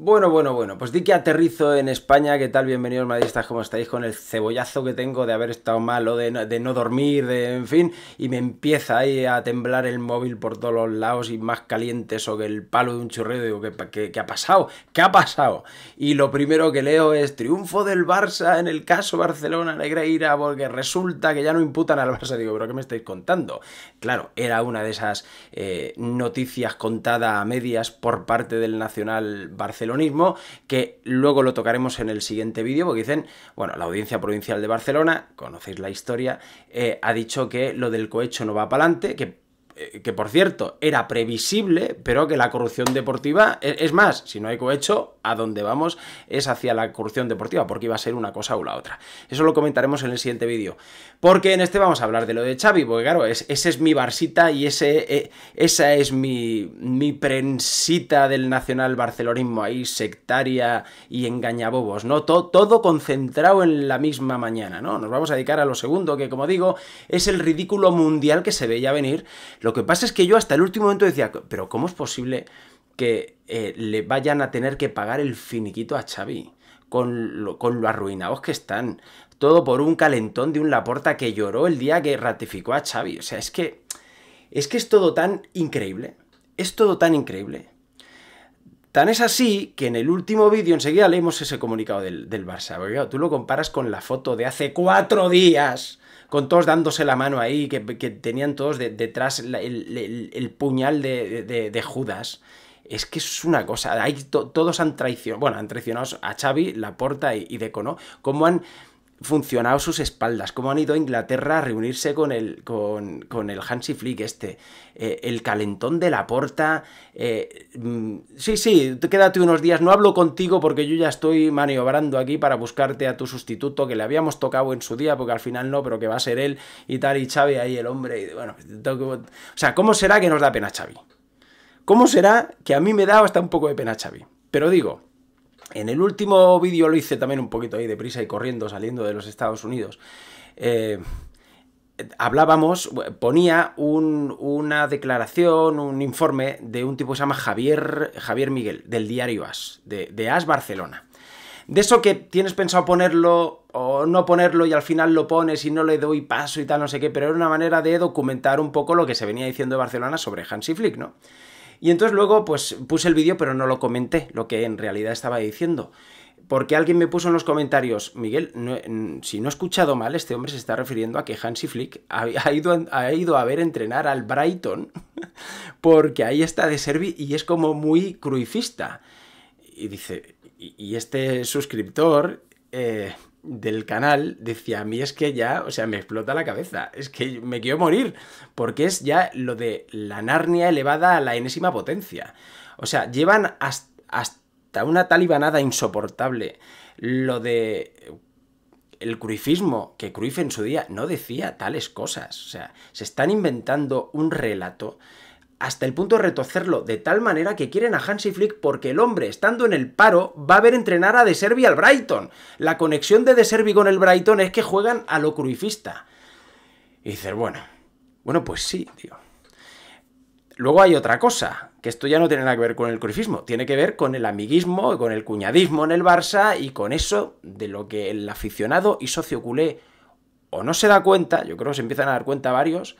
Bueno, bueno, bueno, pues di que aterrizo en España, ¿qué tal? Bienvenidos madridistas, ¿cómo estáis? Con el cebollazo que tengo de haber estado malo, de no, de no dormir, de en fin, y me empieza ahí a temblar el móvil por todos los lados y más caliente o que el palo de un churreo, digo, ¿qué, ha pasado? ¿Qué ha pasado? Y lo primero que leo es triunfo del Barça en el caso Barcelona Negreira, porque resulta que ya no imputan al Barça, digo, pero ¿qué me estáis contando? Claro, era una de esas eh, noticias contadas a medias por parte del Nacional Barcelona mismo que luego lo tocaremos en el siguiente vídeo, porque dicen, bueno, la Audiencia Provincial de Barcelona, conocéis la historia, eh, ha dicho que lo del cohecho no va para adelante, que eh, que por cierto era previsible, pero que la corrupción deportiva, e, es más, si no hay cohecho, a donde vamos es hacia la corrupción deportiva, porque iba a ser una cosa o la otra. Eso lo comentaremos en el siguiente vídeo. Porque en este vamos a hablar de lo de Xavi, porque claro, ese es mi barsita y ese, e, esa es mi, mi prensita del nacional barcelonismo ahí, sectaria y engañabobos, ¿no? Todo, concentrado en la misma mañana, ¿no? Nos vamos a dedicar a lo segundo, que como digo, es el ridículo mundial que se veía venir. Lo que pasa es que yo hasta el último momento decía, pero ¿cómo es posible que eh, le vayan a tener que pagar el finiquito a Xavi? Con lo, arruinados que están. Todo por un calentón de un Laporta que lloró el día que ratificó a Xavi. O sea, es que. Es que es todo tan increíble. Es todo tan increíble. Tan es así que en el último vídeo enseguida leímos ese comunicado del, Barça. tú lo comparas con la foto de hace cuatro días con todos dándose la mano ahí, que, que tenían todos detrás el, puñal de, Judas. Es que es una cosa, todos han traicionado, bueno, han traicionado a Xavi, Laporta y, y Deco, ¿no? Cómo han funcionado sus espaldas, cómo han ido a Inglaterra a reunirse con el, con, el Hansi Flick este, eh, el calentón de la porta, eh, mm, sí, sí, quédate unos días, no hablo contigo porque yo ya estoy maniobrando aquí para buscarte a tu sustituto que le habíamos tocado en su día, porque al final no, pero que va a ser él y tal, y Xavi ahí el hombre, y bueno, o sea, ¿cómo será que nos da pena Xavi? ¿Cómo será que a mí me da hasta un poco de pena Xavi? Pero digo, en el último vídeo lo hice también un poquito ahí deprisa y corriendo, saliendo de los Estados Unidos. Eh, hablábamos, ponía una declaración, un informe de un tipo que se llama Javier, Javier Miguel, del diario As, de, de As Barcelona. De eso que tienes pensado ponerlo o no ponerlo y al final lo pones y no le doy paso y tal, no sé qué, pero era una manera de documentar un poco lo que se venía diciendo de Barcelona sobre Hansi Flick, ¿no? Y entonces luego pues puse el vídeo pero no lo comenté, lo que en realidad estaba diciendo. Porque alguien me puso en los comentarios, Miguel, si no he escuchado mal, este hombre se está refiriendo a que Hansi Flick ha, ido, a, ha ido, a ver entrenar al Brighton, porque ahí está de Servi y es como muy cruifista. Y dice, y, este suscriptor eh, del canal decía, a mí es que ya, o sea, me explota la cabeza, es que me quiero morir, porque es ya lo de la Narnia elevada a la enésima potencia. O sea, llevan hasta una talibanada insoportable lo de el cruifismo, que Cruyff en su día no decía tales cosas, o sea, se están inventando un relato hasta el punto de retocerlo de tal manera que quieren a Hansi Flick porque el hombre, estando en el paro, va a ver entrenar a De Servi al Brighton. La conexión de De Servi con el Brighton es que juegan a lo cruifista. Y dices, bueno, bueno, pues sí, tío. Luego hay otra cosa, que esto ya no tiene nada que ver con el cruifismo, tiene que ver con el amiguismo, con el cuñadismo en el Barça y con eso de lo que el aficionado y socio culé o no se da cuenta, yo creo que se empiezan a dar cuenta varios,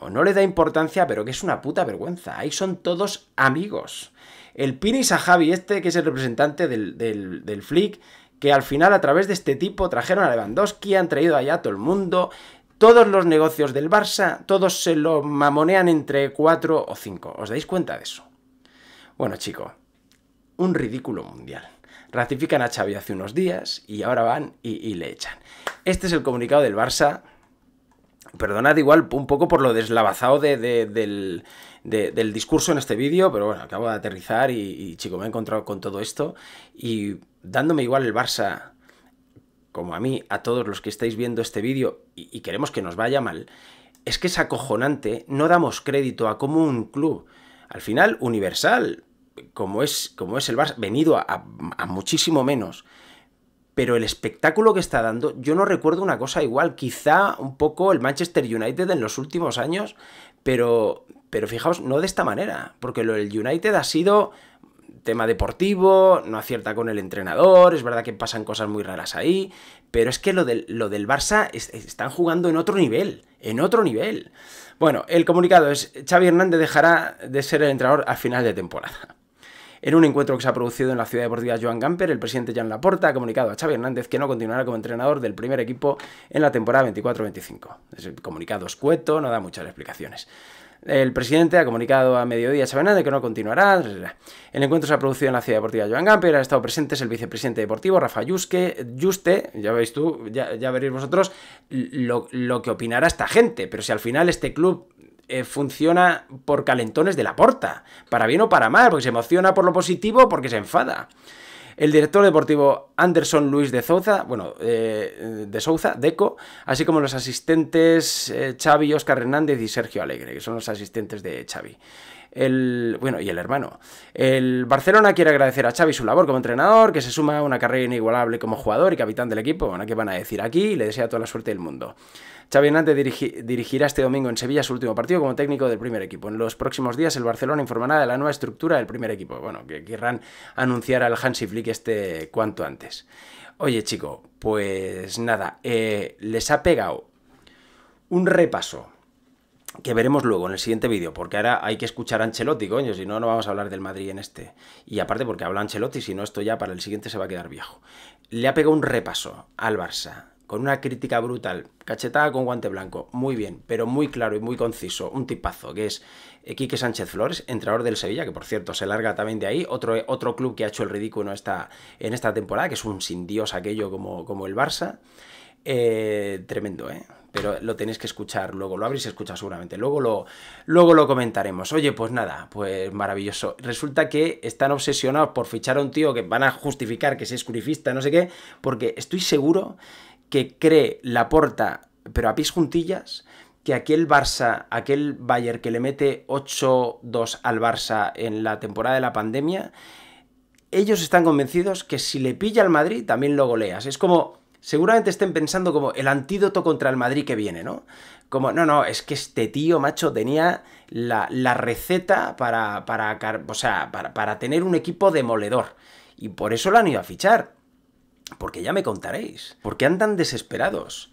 o no le da importancia, pero que es una puta vergüenza. Ahí son todos amigos. El Pini Sahabi, este que es el representante del, Flick, que al final a través de este tipo trajeron a Lewandowski, han traído allá a todo el mundo. Todos los negocios del Barça, todos se lo mamonean entre cuatro o cinco. ¿Os dais cuenta de eso? Bueno, chico, un ridículo mundial. Ratifican a Xavi hace unos días y ahora van y, y le echan. Este es el comunicado del Barça Perdonad igual un poco por lo deslavazado del, discurso en este vídeo, pero bueno, acabo de aterrizar y, chico, me he encontrado con todo esto y dándome igual el Barça, como a mí, a todos los que estáis viendo este vídeo y, queremos que nos vaya mal, es que es acojonante, no damos crédito a cómo un club, al final universal, como es, como es el Barça, venido a muchísimo menos, pero el espectáculo que está dando, yo no recuerdo una cosa igual, quizá un poco el Manchester United en los últimos años, pero, pero fijaos, no de esta manera, porque lo del United ha sido tema deportivo, no acierta con el entrenador, es verdad que pasan cosas muy raras ahí, pero es que lo del, lo del Barça están jugando en otro nivel, en otro nivel. Bueno, el comunicado es, Xavi Hernández dejará de ser el entrenador a final de temporada. En un encuentro que se ha producido en la ciudad deportiva Joan Gamper, el presidente Jan Laporta ha comunicado a Xavi Hernández que no continuará como entrenador del primer equipo en la temporada 24-25. Es El comunicado escueto, no da muchas explicaciones. El presidente ha comunicado a mediodía a que no continuará. El encuentro se ha producido en la ciudad deportiva Joan Gamper. ha estado presente el vicepresidente deportivo Rafa Yuske, Juste. Ya veis tú, ya, veréis vosotros lo que opinará esta gente. Pero si al final este club eh, funciona por calentones de la porta, para bien o para mal, porque se emociona por lo positivo o porque se enfada. El director deportivo Anderson Luis de Souza, bueno, eh, de Souza, Deco, así como los asistentes eh, Xavi, Oscar Hernández y Sergio Alegre, que son los asistentes de Xavi el bueno y el hermano. El Barcelona quiere agradecer a Xavi su labor como entrenador, que se suma a una carrera inigualable como jugador y capitán del equipo. Bueno, ¿qué van a decir aquí? le desea toda la suerte del mundo. Xavi Hernández dirigirá este domingo en Sevilla su último partido como técnico del primer equipo. En los próximos días el Barcelona informará de la nueva estructura del primer equipo. Bueno, que querrán anunciar al Hansi Flick este cuanto antes. Oye, chico, pues nada, eh, les ha pegado un repaso que veremos luego en el siguiente vídeo, porque ahora hay que escuchar a Ancelotti, coño, si no, no vamos a hablar del Madrid en este. Y aparte porque habla Ancelotti, si no, esto ya para el siguiente se va a quedar viejo. Le ha pegado un repaso al Barça, con una crítica brutal, cachetada con guante blanco, muy bien, pero muy claro y muy conciso, un tipazo, que es eh, Quique Sánchez Flores, entrenador del Sevilla, que por cierto se larga también de ahí, otro, eh, otro club que ha hecho el ridículo en esta, en esta temporada, que es un sin dios aquello como, como el Barça. Eh, tremendo, ¿eh? Pero lo tenéis que escuchar luego, lo habréis y seguramente. Luego lo, luego lo comentaremos. Oye, pues nada, pues maravilloso. Resulta que están obsesionados por fichar a un tío que van a justificar que es curifista no sé qué, porque estoy seguro que cree la porta, pero a pies juntillas, que aquel Barça, aquel Bayern que le mete 8-2 al Barça en la temporada de la pandemia, ellos están convencidos que si le pilla al Madrid también lo goleas. Es como, seguramente estén pensando como el antídoto contra el Madrid que viene, ¿no? Como, no, no, es que este tío, macho, tenía la, receta para, para, o sea, para tener un equipo demoledor. Y por eso lo han ido a fichar. Porque ya me contaréis. Porque andan desesperados.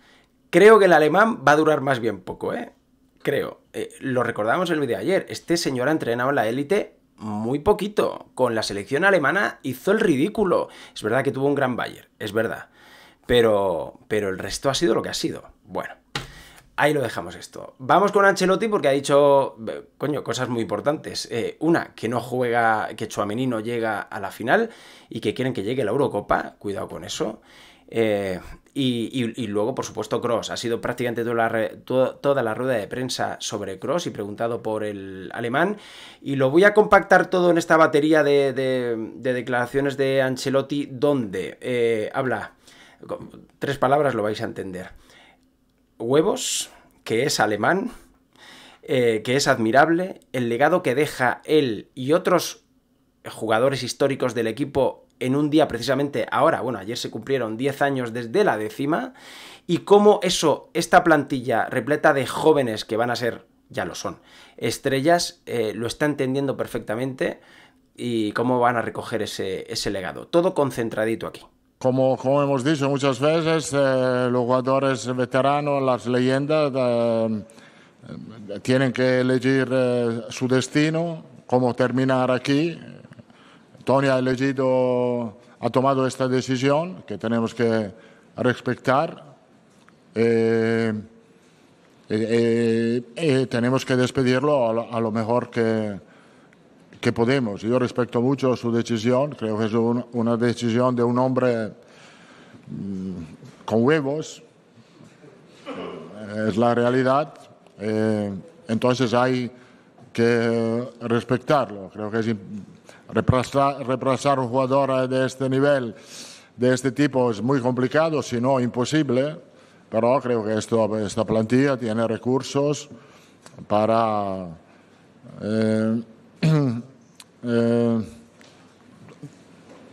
Creo que el alemán va a durar más bien poco, ¿eh? Creo. Eh, lo recordamos en el vídeo de ayer. Este señor ha entrenado en la élite muy poquito. Con la selección alemana hizo el ridículo. Es verdad que tuvo un gran Bayern, es verdad. Pero, pero el resto ha sido lo que ha sido. Bueno. Ahí lo dejamos esto. Vamos con Ancelotti porque ha dicho, coño, cosas muy importantes. Eh, una, que no juega, que Chuamení no llega a la final y que quieren que llegue la Eurocopa. Cuidado con eso. Eh, y, luego, por supuesto, Cross. Ha sido prácticamente toda la, toda, la rueda de prensa sobre Cross y preguntado por el alemán. Y lo voy a compactar todo en esta batería de, declaraciones de Ancelotti, donde eh, habla, tres palabras lo vais a entender huevos, que es alemán, eh, que es admirable, el legado que deja él y otros jugadores históricos del equipo en un día precisamente ahora, bueno, ayer se cumplieron 10 años desde la décima, y cómo eso, esta plantilla repleta de jóvenes que van a ser, ya lo son, estrellas, eh, lo está entendiendo perfectamente y cómo van a recoger ese, ese legado. Todo concentradito aquí como, hemos dicho muchas veces, eh, los jugadores veteranos, las leyendas, eh, eh, tienen que elegir su destino, cómo terminar aquí. Tony ha elegido, ha tomado esta decisión que tenemos que respetar. tenemos que despedirlo a lo mejor que, que podemos. Yo respeto mucho su decisión, creo que es una decisión de un hombre mm, con huevos, eh, es la realidad, eh, entonces hay que respetarlo. Creo que reemplazar, un jugador de este nivel, de este tipo, es muy complicado, si no imposible, pero creo que esta plantilla tiene recursos para... Eh, Eh,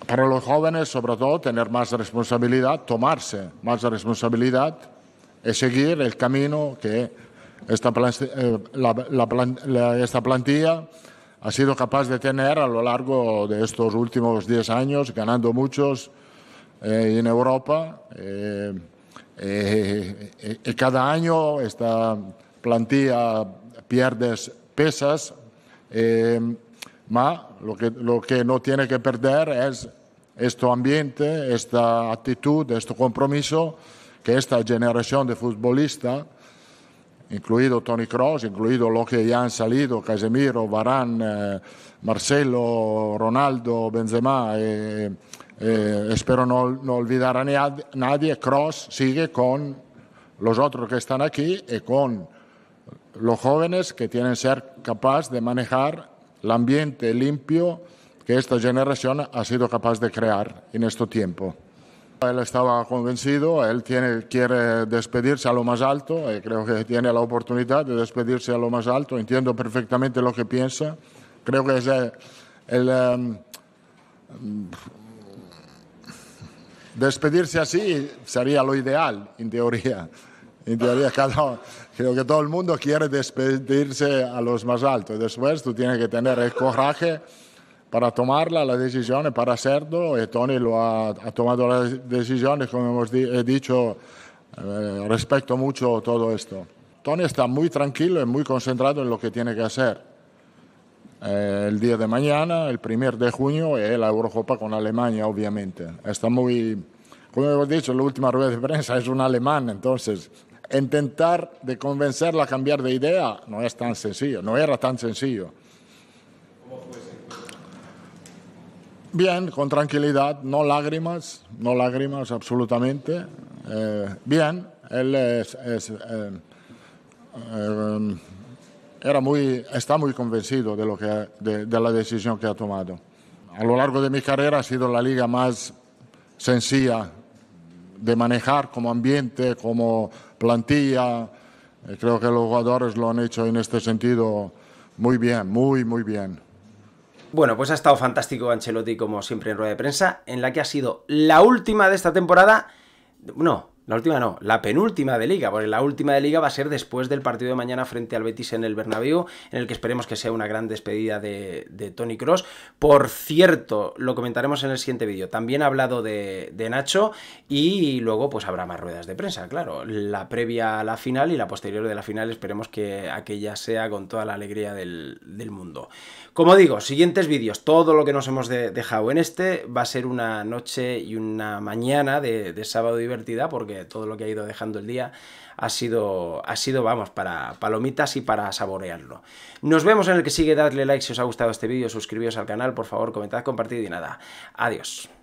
para los jóvenes, sobre todo, tener más responsabilidad, tomarse más responsabilidad y seguir el camino que esta, eh, esta plantilla ha sido capaz de tener a lo largo de estos últimos 10 años, ganando muchos eh, en Europa. y cada año esta plantilla pierde pesas eh, lo que, lo que no tiene que perder es este ambiente, esta actitud, este compromiso que esta generación de futbolistas, incluido Tony Cross, incluido lo que ya han salido, Casemiro, Barán, eh, Marcelo, Ronaldo, Benzema, eh, eh, espero no, no, olvidar a nadie, Cross sigue con los otros que están aquí y con los jóvenes que tienen que ser capaces de manejar el ambiente limpio que esta generación ha sido capaz de crear en este tiempo. Él estaba convencido, él tiene, quiere despedirse a lo más alto, eh, creo que tiene la oportunidad de despedirse a lo más alto, entiendo perfectamente lo que piensa, creo que es eh, el, em, despedirse así sería lo ideal, en teoría. En teoría, creo que todo el mundo quiere despedirse a los más altos. Después tú tienes que tener el coraje para tomar las decisiones, para hacerlo. Y eh, Tony lo ha, tomado las decisiones, como hemos he dicho, respeto eh, respecto mucho todo esto. Tony está muy tranquilo y muy concentrado en lo que tiene que hacer. Eh, el día de mañana, el primer de junio, es la Eurocopa con Alemania, obviamente. Está muy, como hemos dicho, la última rueda de prensa es un alemán, entonces intentar de convencerla a cambiar de idea no es tan sencillo, no era tan sencillo. Bien, con tranquilidad, no lágrimas, no lágrimas absolutamente. Eh, bien, él eh, eh, era muy, está muy convencido de, lo que, de, de la decisión que ha tomado. A lo largo de mi carrera ha sido la liga más sencilla de manejar como ambiente, como plantilla. Eh, creo que los jugadores lo han hecho en este sentido muy bien, muy, muy bien. Bueno, pues ha estado fantástico Ancelotti, como siempre, en rueda de prensa, en la que ha sido la última de esta temporada. No, la última no, la penúltima de liga, porque la última de liga va a ser después del partido de mañana frente al Betis en el Bernabéu, en el que esperemos que sea una gran despedida de, Tony Cross. Por cierto, lo comentaremos en el siguiente vídeo. También ha hablado de, Nacho y luego pues habrá más ruedas de prensa, claro. La previa a la final y la posterior de la final esperemos que aquella sea con toda la alegría del, mundo. Como digo, siguientes vídeos, todo lo que nos hemos dejado en este va a ser una noche y una mañana de sábado divertida porque todo lo que ha ido dejando el día ha sido, ha sido vamos, para palomitas y para saborearlo. Nos vemos en el que sigue, dadle like si os ha gustado este vídeo, suscribíos al canal, por favor, comentad, compartid y nada. Adiós.